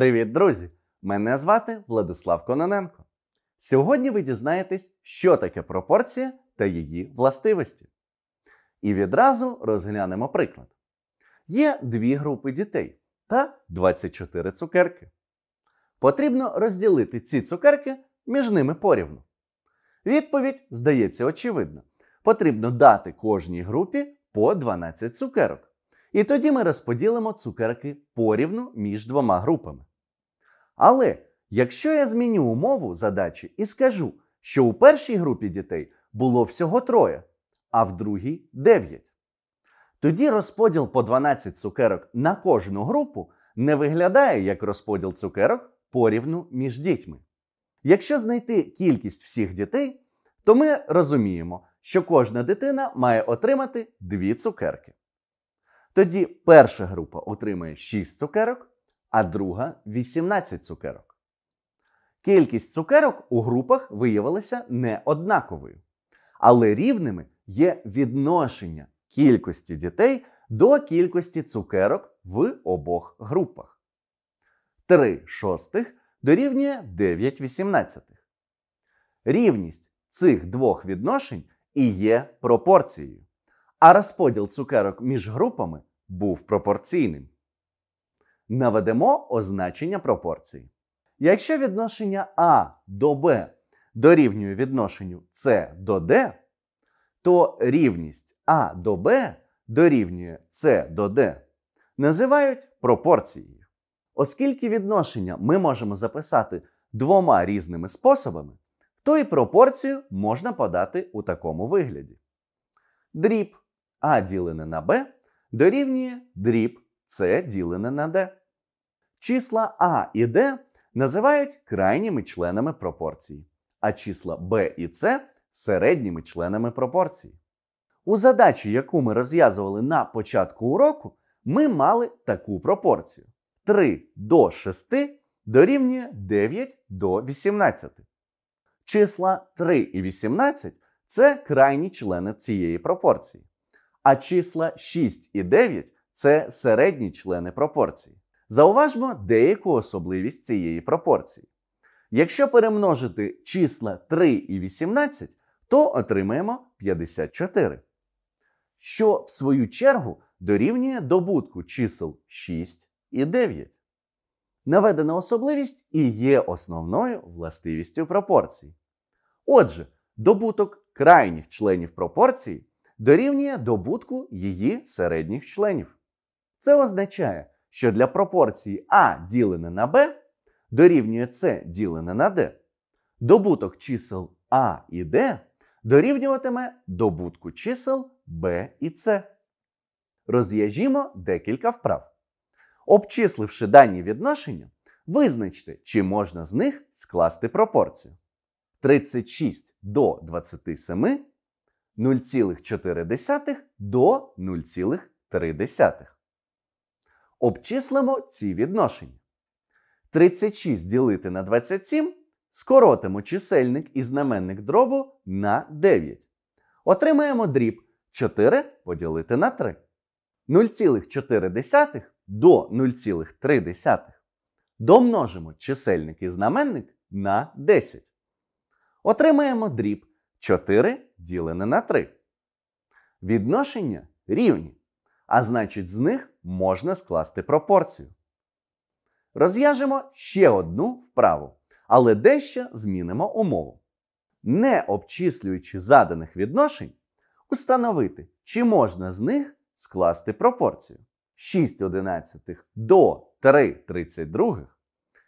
Привіт, друзі! Мене звати Владислав Кононенко. Сьогодні ви дізнаєтесь, що таке пропорція та її властивості. І відразу розглянемо приклад. Є дві групи дітей та 24 цукерки. Потрібно розділити ці цукерки між ними порівну. Відповідь здається очевидна. Потрібно дати кожній групі по 12 цукерок. І тоді ми розподілимо цукерки порівну між двома групами. Але якщо я зміню умову задачі і скажу, що у першій групі дітей було всього троє, а в другій 9, тоді розподіл по 12 цукерок на кожну групу не виглядає як розподіл цукерок порівну між дітьми. Якщо знайти кількість всіх дітей, то ми розуміємо, що кожна дитина має отримати 2 цукерки. Тоді перша група отримає 6 цукерок, а друга 18 цукерок. Кількість цукерок у групах виявилася не однаковою. Але рівними є відношення кількості дітей до кількості цукерок в обох групах. 3 шостих дорівнює 9 вісімнадцятих. Рівність цих двох відношень і є пропорцією. А розподіл цукерок між групами був пропорційним наведемо означення пропорції. Якщо відношення А до Б дорівнює відношенню С до Д, то рівність А до Б дорівнює С до Д. Називають пропорцією. Оскільки відношення ми можемо записати двома різними способами, то і пропорцію можна подати у такому вигляді. Дріб А ділене на Б дорівнює дріб С ділене на Д. Числа А і Д називають крайніми членами пропорції, а числа Б і С середніми членами пропорції. У задачі, яку ми розв'язували на початку уроку, ми мали таку пропорцію: 3 до 6 дорівнює 9 до 18. Числа 3 і 18 це крайні члени цієї пропорції. А числа 6 і 9 це середні члени пропорції. Зауважмо деяку особливість цієї пропорції. Якщо перемножити числа 3 і 18, то отримаємо 54, що в свою чергу дорівнює добутку чисел 6 і 9. Наведена особливість і є основною властивістю пропорцій. Отже, добуток крайніх членів пропорції дорівнює добутку її середніх членів. Це означає, що для пропорції А ділене на Б дорівнює С ділене на Д, добуток чисел А і Д дорівнюватиме добутку чисел Б і С. Розв'яжімо декілька вправ. Обчисливши дані відношення, визначте, чи можна з них скласти пропорцію. 36 до 27, 0,4 до 0,3. Обчислимо ці відношення. 36 ділити на 27 скоротимо чисельник і знаменник дробу на 9. Отримаємо дріб 4 поділити на 3. 0,4 до 0,3 домножимо чисельник і знаменник на 10. Отримаємо дріб 4 ділене на 3. Відношення рівні. А значить, з них можна скласти пропорцію. Розв'яжемо ще одну вправу, але дещо змінимо умову. Не обчислюючи заданих відношень, установити, чи можна з них скласти пропорцію 6 одинадцятих до 3 тридцять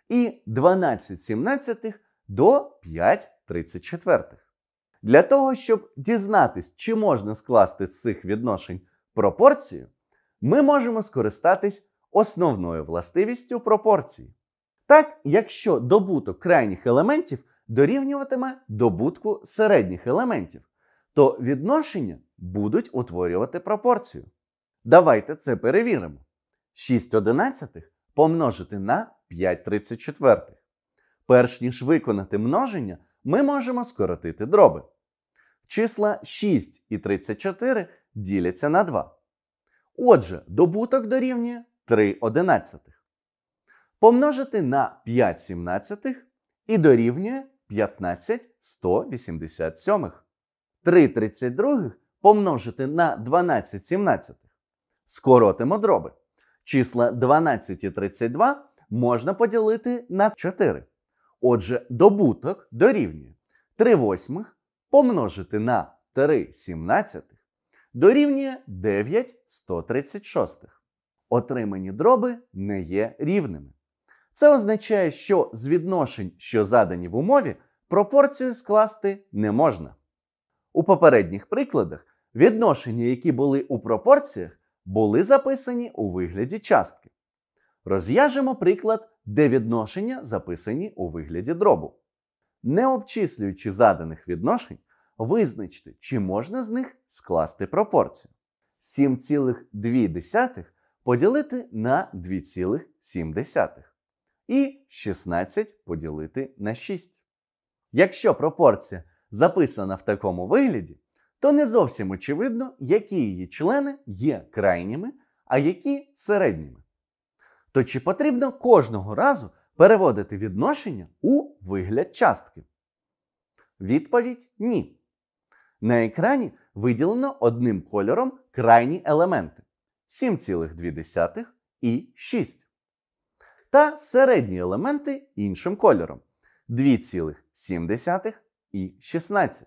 і 12 сімнадцятих до 5 34. Для того, щоб дізнатись, чи можна скласти з цих відношень пропорцію, ми можемо скористатись основною властивістю пропорції. Так, якщо добуток крайніх елементів дорівнюватиме добутку середніх елементів, то відношення будуть утворювати пропорцію. Давайте це перевіримо. 6 одинадцятих помножити на 5 тридцять Перш ніж виконати множення, ми можемо скоротити дроби. Числа 6 і 34 діляться на 2. Отже, добуток дорівнює 3,11. Помножити на 517 і дорівнює 15,187. 3,32 помножити на 1217. Скоротимо дроби. Числа 12 і 32 можна поділити на 4. Отже, добуток дорівнює 3 восьмих помножити на 3 сімнадцятих дорівнює 9136. Отримані дроби не є рівними. Це означає, що з відношень, що задані в умові, пропорцію скласти не можна. У попередніх прикладах відношення, які були у пропорціях, були записані у вигляді частки. Розв'яжемо приклад, де відношення записані у вигляді дробу. Не обчислюючи заданих відношень, Визначте, чи можна з них скласти пропорцію. 7,2 поділити на 2,7. І 16 поділити на 6. Якщо пропорція записана в такому вигляді, то не зовсім очевидно, які її члени є крайніми, а які середніми. То чи потрібно кожного разу переводити відношення у вигляд частки? Відповідь ні. На екрані виділено одним кольором крайні елементи 7,2 і 6. Та середні елементи іншим кольором 2,7 і 16.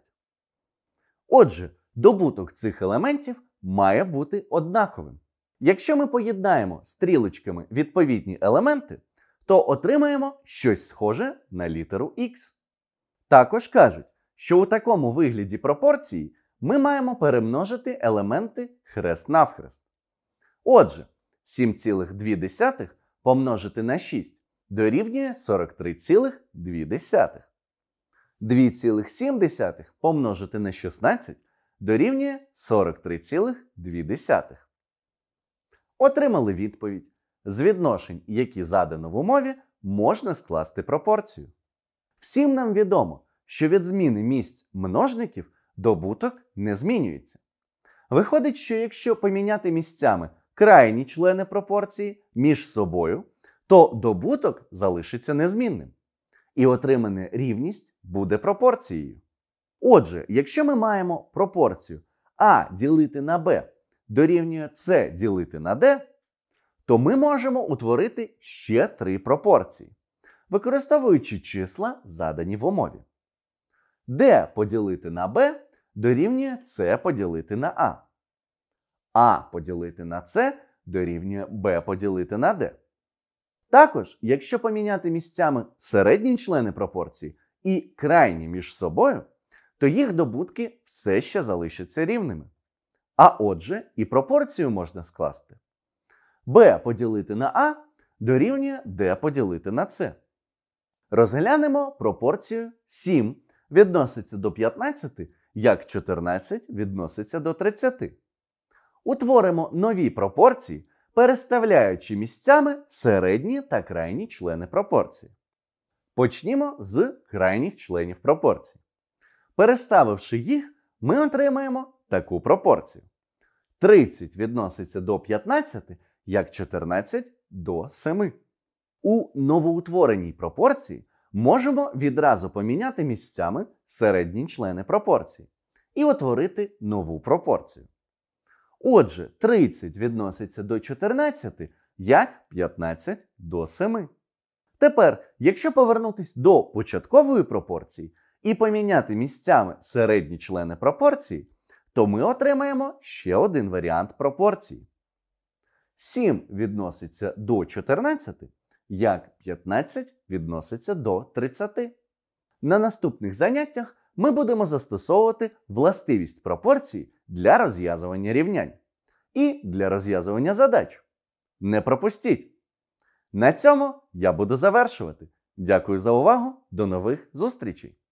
Отже, добуток цих елементів має бути однаковим. Якщо ми поєднаємо стрілочками відповідні елементи, то отримаємо щось схоже на літеру X. Також кажуть, що у такому вигляді пропорції ми маємо перемножити елементи хрест навхрест. Отже, 7,2 помножити на 6 дорівнює 43,2. 2,7 помножити на 16 дорівнює 43,2. Отримали відповідь. З відношень, які задано в умові, можна скласти пропорцію. Всім нам відомо, що від зміни місць множників добуток не змінюється. Виходить, що якщо поміняти місцями крайні члени пропорції між собою, то добуток залишиться незмінним. І отримана рівність буде пропорцією. Отже, якщо ми маємо пропорцію А ділити на Б дорівнює С ділити на Д, то ми можемо утворити ще три пропорції, використовуючи числа, задані в умові d поділити на b дорівнює c поділити на a. А поділити на c дорівнює b поділити на d. Також, якщо поміняти місцями середні члени пропорції і крайні між собою, то їх добутки все ще залишаться рівними. А отже, і пропорцію можна скласти. b поділити на a дорівнює d поділити на c. Розглянемо пропорцію 7 відноситься до 15, як 14 відноситься до 30. Утворимо нові пропорції, переставляючи місцями середні та крайні члени пропорції. Почнімо з крайніх членів пропорції. Переставивши їх, ми отримаємо таку пропорцію. 30 відноситься до 15, як 14 до 7. У новоутвореній пропорції можемо відразу поміняти місцями середні члени пропорції і утворити нову пропорцію. Отже, 30 відноситься до 14, як 15 до 7. Тепер, якщо повернутися до початкової пропорції і поміняти місцями середні члени пропорції, то ми отримаємо ще один варіант пропорції. 7 відноситься до 14 як 15 відноситься до 30. На наступних заняттях ми будемо застосовувати властивість пропорцій для розв'язування рівнянь і для розв'язування задач. Не пропустіть! На цьому я буду завершувати. Дякую за увагу. До нових зустрічей!